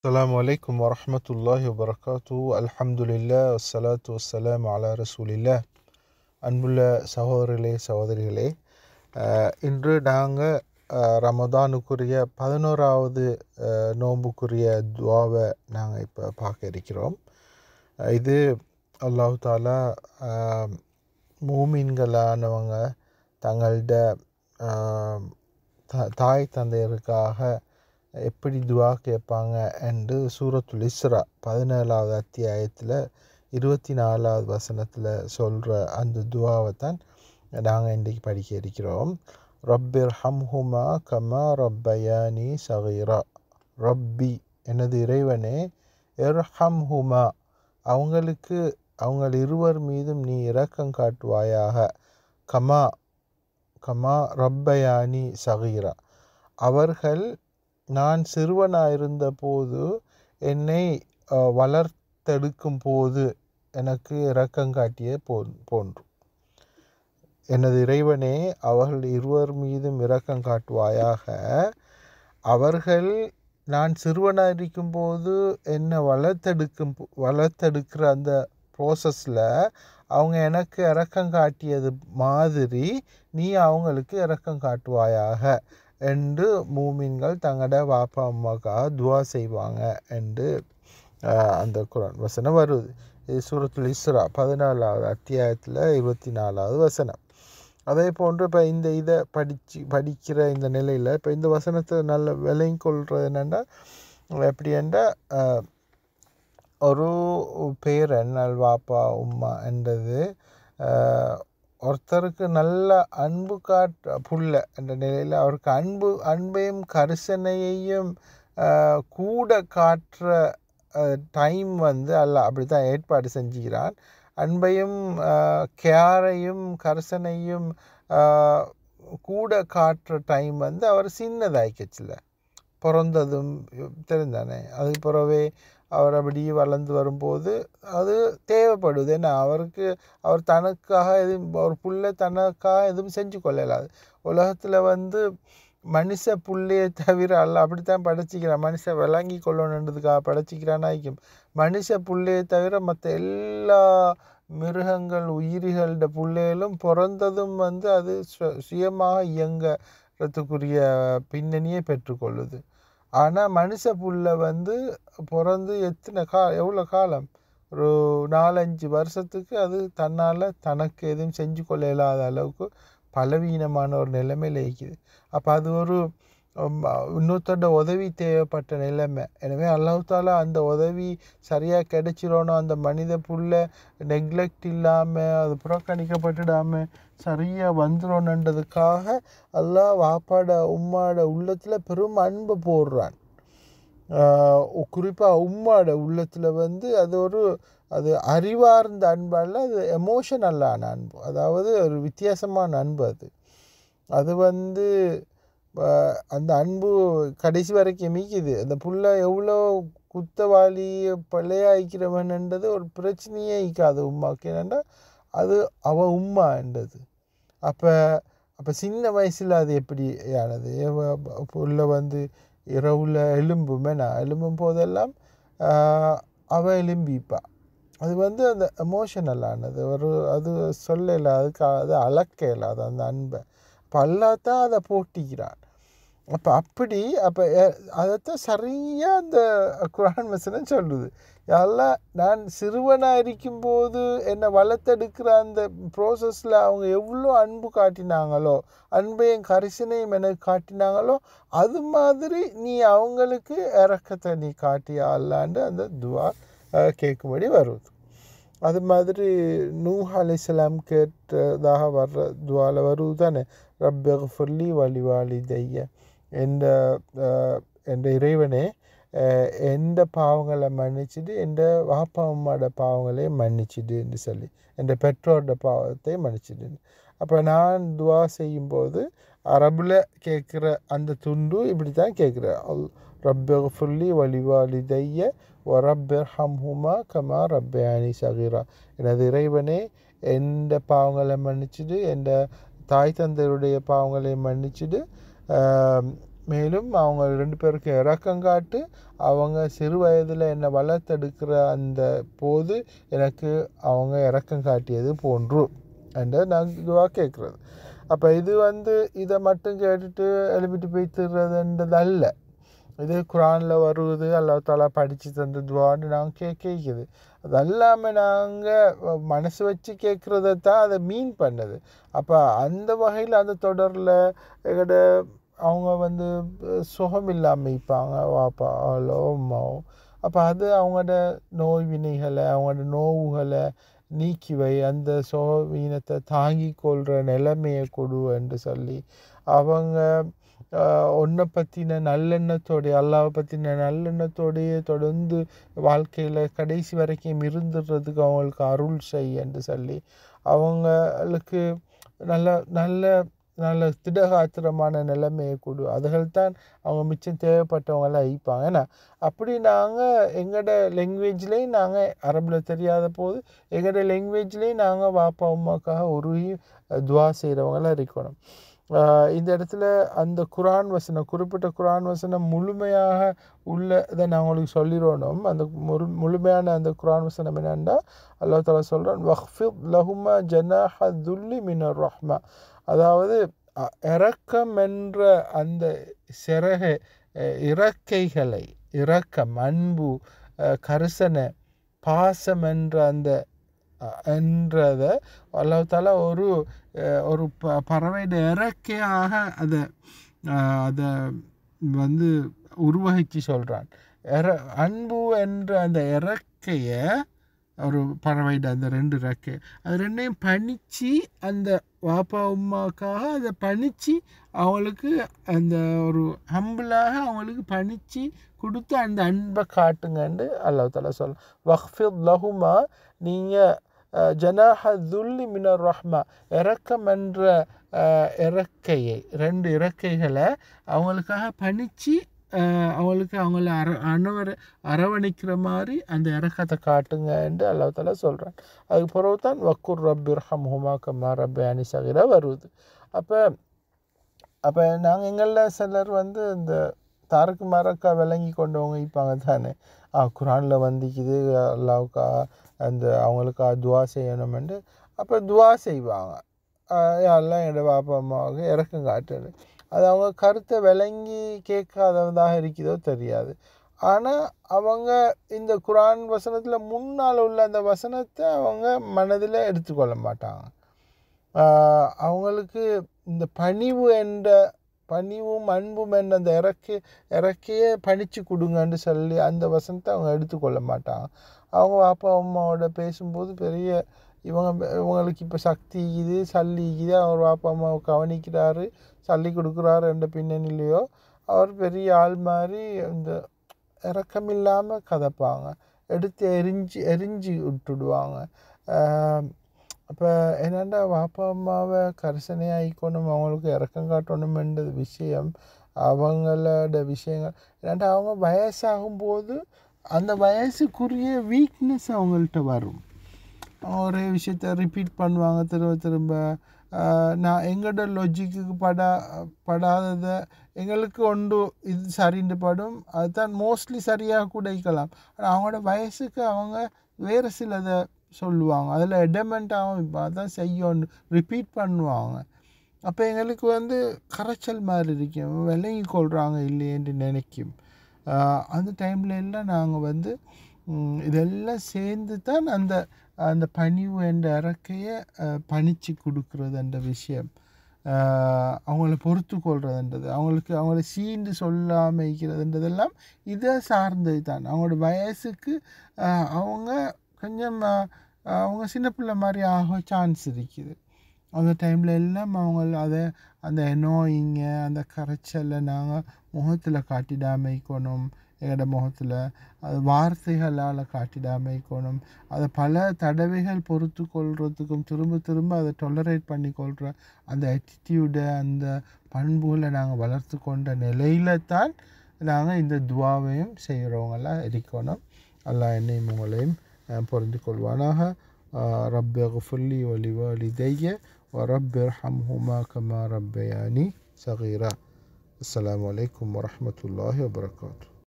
السلام عليكم ورحمة الله وبركاته الحمد لله والصلاة والسلام على رسول الله அன்புள்ள சகோதரிகளே சகோதரிகளே இன்று நாங்கள் ரமதானுக்குரிய பதினோராவது நோம்புக்குரிய துவாவை நாங்கள் இப்போ பார்க்க இருக்கிறோம் இது அல்லாஹு தாலா மூமீன்களானவங்க தங்கள்ட தாய் தந்தையருக்காக எப்படி துவா கேட்பாங்க என்று சூரத்துல் இஸ்ரா பதினேழாவது அத்தியாயத்தில் இருபத்தி நாலாவது வசனத்தில் சொல்கிற அந்த துவாவை தான் நாங்கள் இன்றைக்கு படிக்க இருக்கிறோம் ரப்பிர் ஹம்ஹுமா கமா ரப்பயானி சகீரா ரப்பி எனது இறைவனே எர் ஹம்ஹுமா அவங்களுக்கு அவங்கள் இருவர் மீதும் நீ இரக்கம் காட்டுவாயாக கமா கமா ரப்பயானி சகீரா அவர்கள் நான் சிறுவனாயிருந்த போது என்னை வளர்த்தெடுக்கும் போது எனக்கு இரக்கம் காட்டிய போ போன்று எனது இறைவனே அவர்கள் இருவர் மீதும் இரக்கம் காட்டுவாயாக அவர்கள் நான் சிறுவனாக இருக்கும்போது என்னை வளர்த்தெடுக்கும் வளர்த்தெடுக்கிற அந்த ப்ரோசஸில் அவங்க எனக்கு இறக்கம் காட்டியது மாதிரி நீ அவங்களுக்கு இறக்கம் காட்டுவாயாக என்று மூமின்கள் தங்களோட வாப்பா அம்மாக்காக துவா செய்வாங்க என்று அந்த குரான் வசனம் வருது இது சூரத்துல் இஸ்ரா பதினாலாவது அத்தியாயத்தில் இருபத்தி நாலாவது வசனம் அதே போன்று இப்போ இந்த இதை படித்து படிக்கிற இந்த நிலையில் இப்போ இந்த வசனத்தை நல்ல விலையும் கொள்வது என்னென்னா எப்படி என்றால் ஒரு பேரன் வாப்பா உம்மா என்றது ஒருத்தருக்கு நல்ல அன்பு காட்ட புள்ள என்ற நிலையில் அவருக்கு அன்பு அன்பையும் கரிசனையையும் கூட காட்டுற டைம் வந்து அல்ல அப்படி தான் ஏற்பாடு செஞ்சுக்கிறான் அன்பையும் கேரையும் கரிசனையும் கூட காட்டுற டைம் வந்து அவர் சின்னதாகிக்கச்சில்ல பிறந்ததும் தெரிந்தானே அதுக்கு பிறவே அவர் அப்படி வளர்ந்து வரும்போது அது தேவைப்படுது ஏன்னா அவருக்கு அவர் தனக்காக எதுவும் அவர் பிள்ளை தனக்காக எதுவும் செஞ்சு கொள்ளலாது உலகத்தில் வந்து மனுஷ புள்ளையை தவிர அல்ல அப்படித்தான் படைச்சிக்கிறான் மனுஷன் விளங்கி கொள்ளணுன்றதுக்காக படைச்சிக்கிறான் ஆயிக்கும் மனுஷ புள்ளையை தவிர மற்ற எல்லா மிருகங்கள் உயிரிகளோட புள்ளைகளும் பிறந்ததும் வந்து அது சுயமாக இயங்கறதுக்குரிய பின்னணியை பெற்றுக்கொள்ளுது ஆனால் மனுஷ புள்ள வந்து பிறந்து எத்தனை கா எவ்வளோ காலம் ஒரு நாலஞ்சு வருஷத்துக்கு அது தன்னால் தனக்கு எதுவும் செஞ்சு கொள்ள இல்லாத அளவுக்கு பலவீனமான ஒரு நிலைமையில் இருக்குது அப்போ அது ஒரு இன்னொருத்தரோட உதவி தேவைப்பட்ட நிலைமை எனவே அல்லாஹால அந்த உதவி சரியாக கிடைச்சிடணும் அந்த மனித புள்ள நெக்லெக்ட் இல்லாமல் அது புறக்கணிக்கப்பட்டுடாமல் சரியாக வந்துடணுன்றதுக்காக அல்லாஹ் வாப்பாட உம்மாட உள்ளத்தில் பெரும் அன்பை போடுறான் குறிப்பாக உம்மாட உள்ளத்தில் வந்து அது ஒரு அது அறிவார்ந்த அன்பல்ல அது எமோஷனல்லான அன்பு அதாவது ஒரு வித்தியாசமான அன்பு அது அது வந்து அந்த அன்பு கடைசி வரைக்கும் மீக்குது அந்த புள்ள எவ்வளோ குத்தவாளியை பிழையாய்க்கிறவன்ன்றது ஒரு பிரச்சனையே ஈக்காது உமாவுக்கு என்னென்னா அது அவள் உமான்றது அப்போ அப்போ சின்ன வயசில் அது எப்படி ஆனது புள்ள வந்து இரவில் எலும்புமே நான் எலும்பும் போதெல்லாம் அவள் எலும்பிப்பா அது வந்து அந்த எமோஷனலானது ஒரு அது சொல்ல இல்லாத அது அளக்க இல்லாத அந்த அன்பை பல்லாத்தான் அதை போட்டிக்கிறான் அப்போ அப்படி அப்போ அதைத்தான் சரியாக அந்த குரான் வசனம் சொல்லுது எல்லாம் நான் சிறுவனாக இருக்கும்போது என்னை வளர்த்தெடுக்கிற அந்த ப்ரோசஸில் அவங்க எவ்வளோ அன்பு காட்டினாங்களோ அன்பையும் கரிசனையும் எனக்கு காட்டினாங்களோ அது மாதிரி நீ அவங்களுக்கு இறக்கத்தை நீ காட்டியாலான்னு அந்த துவா கேட்கும்படி வருது அது மாதிரி நூ அலிஸ்லாம் கேட்டதாக வர்ற துவாவில் வருவது தானே ரப்பி வழிவாளி தைய எந்த எந்த இறைவனே எந்த பாவங்களை மன்னிச்சுட்டு எந்த வாப்பா அம்மாவோட பாவங்களையும் மன்னிச்சுடுன்னு சொல்லி என் பெற்றோரோட பாவத்தை மன்னிச்சுடு அப்போ நான் துவா செய்யும்போது அரபில் கேட்குற அந்த துண்டு இப்படி தான் கேட்குறேன் ரப்பர் ஃபுல்லி வழிவாலிதைய ஹம் ஹுமா கமா ரப்பயானி சகிரா எனது இறைவனே எந்த பாவங்களை மன்னிச்சுட்டு எந்த தாய் தந்தையுடைய பாவங்களையும் மன்னிச்சுட்டு மேலும் அவங்க ரெண்டு பேருக்கும் இறக்கம் காட்டு அவங்க சிறு வயதில் என்னை வளர்த்தெடுக்கிற அந்த போது எனக்கு அவங்க இறக்கம் காட்டியது போன்று என்று நான் இதுவாக கேட்குறது அப்போ இது வந்து இதை மட்டும் கேட்டுட்டு எழுப்பிட்டு போய் திடுறதுன்றது அல்ல இது குரானில் வருவது அல்லது தலா படித்து தந்ததுவான்னு நாங்கள் கே கேட்குது அது அல்லாமல் நாங்கள் மனசு வச்சு கேட்குறத தான் அதை மீன் பண்ணுது அப்போ அந்த வகையில் அந்த தொடரில் எங்கள்கிட்ட அவங்க வந்து சுகம் இல்லாமல் இருப்பாங்க வாப்பா அவளோ அம்மாவோ அப்போ அது அவங்களோட நோய் வினைகளை அவங்களோட நோவுகளை நீக்கிவை அந்த சுகவீனத்தை தாங்கி கொள்கிற நிலைமையை கொடு என்று சொல்லி அவங்க ஒன்றை பற்றின நல்லெண்ணத்தோடைய அல்லாவை பற்றின நல்லெண்ணத்தோடையே தொடர்ந்து வாழ்க்கையில் கடைசி வரைக்கும் இருந்துடுறதுக்கு அவங்களுக்கு அருள் செய் என்று சொல்லி அவங்களுக்கு நல்ல நல்ல நல்ல திடகாத்திரமான நிலைமையை கொடு தான் அவங்க மிச்சம் தேவைப்பட்டவங்களாம் அழிப்பாங்க ஏன்னா அப்படி நாங்கள் எங்களோட லெங்குவேஜ்லேயும் நாங்கள் அரபில் தெரியாத போது எங்களோட லெங்குவேஜ்லேயும் நாங்கள் வாப்பா அம்மாக்காக உருகி துவா செய்கிறவங்களாம் இருக்கணும் இந்த இடத்துல அந்த குரான் வசனம் குறிப்பிட்ட குரான் வசனம் முழுமையாக உள்ளதை நான் உங்களுக்கு சொல்லிடணும் அந்த முழு முழுமையான அந்த குரான் வசனம் என்னென்னா அல்லா தலா சொல்கிறான் வஹ்ஃபித் லஹுமா ஜனாஹ துல்லி ரஹ்மா அதாவது இறக்கம் என்ற அந்த சிறக இறக்கைகளை இறக்கம் அன்பு கரிசனை பாசம் என்ற அந்த என்றதை அல்லாத்தால ஒரு ஒரு ப பறவையின் இறக்கையாக அதை அதை வந்து உருவகித்து சொல்கிறான் எற அன்பு என்ற அந்த இறக்கையை ஒரு பறவைட அந்த ரெண்டு ரெக்கை அது ரெண்டையும் பணித்து அந்த வாப்பா அம்மாவுக்காக அதை பணித்து அவங்களுக்கு அந்த ஒரு ஹம்பிளாக அவங்களுக்கு பணித்து கொடுத்து அந்த அன்பை காட்டுங்கன்னு அல்லா தலா சொல்லும் வஹுமா லஹுமா நீங்கள் ஜனாஹ துல்லி மினர் ரஹ்மா இறக்கம் என்ற இறக்கையை ரெண்டு இறக்கைகளை அவங்களுக்காக பணித்து அவங்களுக்கு அவங்கள அர அணவர அரவணைக்கிற மாதிரி அந்த இறக்கத்தை காட்டுங்க என்று தலா சொல்கிறான் அதுக்கு பிறகு தான் வக்கூர் ரப்பி இர்ஹம் ஹுமா கம்மா ரப் அனி சகிரா வருது அப்போ அப்போ நாங்கள் எங்களில் சிலர் வந்து இந்த தாரக்கு மரக்கா விளங்கி கொண்டவங்க இப்பாங்க தானே ஆ குரானில் வந்துக்குது அல்லாவுக்கா அந்த அவங்களுக்கா துவா செய்யணுமெண்டு அப்போ துவா செய்வாங்க எல்லாம் என்னோடய பாப்பா அம்மாவுக்கு இறக்கம் காட்டுறது அது அவங்க கருத்தை விளங்கி கேட்காதவதாக இருக்குதோ தெரியாது ஆனால் அவங்க இந்த குரான் வசனத்தில் முன்னால் உள்ள அந்த வசனத்தை அவங்க மனதில் எடுத்துக்கொள்ள மாட்டாங்க அவங்களுக்கு இந்த பணிவு என்ற பணிவும் அன்பும் என்ற அந்த இறக்கு இறக்கையே பணிச்சு கொடுங்கன்னு சொல்லி அந்த வசனத்தை அவங்க எடுத்துக்கொள்ள மாட்டாங்க அவங்க அப்பா அம்மாவோட பேசும்போது பெரிய இவங்க இவங்களுக்கு இப்போ சக்தி இருக்குது சல்லி இது அவர் பாப்பா அம்மாவை கவனிக்கிறாரு சல்லி கொடுக்குறாரு என்ற பின்னணியிலையோ அவர் பெரிய ஆள் மாதிரி இந்த இறக்கமில்லாமல் கதைப்பாங்க எடுத்து எரிஞ்சு எரிஞ்சு விட்டுடுவாங்க அப்போ என்னென்னா பாப்பா அம்மாவை கரிசனையாக ஆகிக்கணும் அவங்களுக்கு இறக்கம் காட்டணுமென்றது விஷயம் அவங்களோட விஷயங்கள் ஏன்னா அவங்க வயசாகும்போது அந்த வயசுக்குரிய வீக்னஸ் அவங்கள்ட்ட வரும் ஒரே விஷயத்த ரிப்பீட் பண்ணுவாங்க திரும்ப திரும்ப நான் எங்களோட லொஜிக்கு படா படாததை எங்களுக்கு ஒன்று இது சரின்னு படும் அதுதான் மோஸ்ட்லி சரியாக கூட இருக்கலாம் ஆனால் அவங்களோட வயசுக்கு அவங்க வேறு சிலதை சொல்லுவாங்க அதில் எடமெண்ட்டாகவும் இப்போ அதான் செய்யணும் ரிப்பீட் பண்ணுவாங்க அப்போ எங்களுக்கு வந்து கரைச்சல் மாதிரி இருக்கும் விளங்கி கொள்கிறாங்க இல்லையேன்னு நினைக்கும் அந்த டைம்ல எல்லாம் நாங்கள் வந்து இதெல்லாம் சேர்ந்து தான் அந்த அந்த பணிவு என்ற இறக்கையை பணிச்சு கொடுக்குறது என்ற விஷயம் அவங்கள பொறுத்து கொள்றதுன்றது அவங்களுக்கு அவங்கள சீண்டு சொல்லாமல் இதை சார்ந்தது தான் அவங்களோட வயசுக்கு அவங்க கொஞ்சம் அவங்க சின்ன பிள்ளை மாதிரி ஆக சான்ஸ் இருக்குது அந்த டைமில் எல்லாம் அவங்க அதை அந்த நோயிங்க அந்த கரைச்சலை நாங்கள் முகத்தில் காட்டிடாமல் இருக்கணும் என்னோட முகத்தில் அது வார்த்தைகளால் காட்டிடாமல் இருக்கணும் அதை பல தடவைகள் பொறுத்து கொள்றதுக்கும் திரும்ப திரும்ப அதை டொலரேட் பண்ணி கொள்கிற அந்த ஆட்டிடியூடை அந்த பண்புகளை நாங்கள் வளர்த்து கொண்ட நிலையில தான் நாங்கள் இந்த துவாவையும் செய்கிறவங்களாம் இருக்கணும் அல்லாஹ் என்னையும் உங்களையும் புரிந்து கொள்வானாக ரப்ப ஃபுல்லி ஒலிவலிதைய ورب ஹுமா கமா ربياني صغيرا السلام عليكم ورحمة الله وبركاته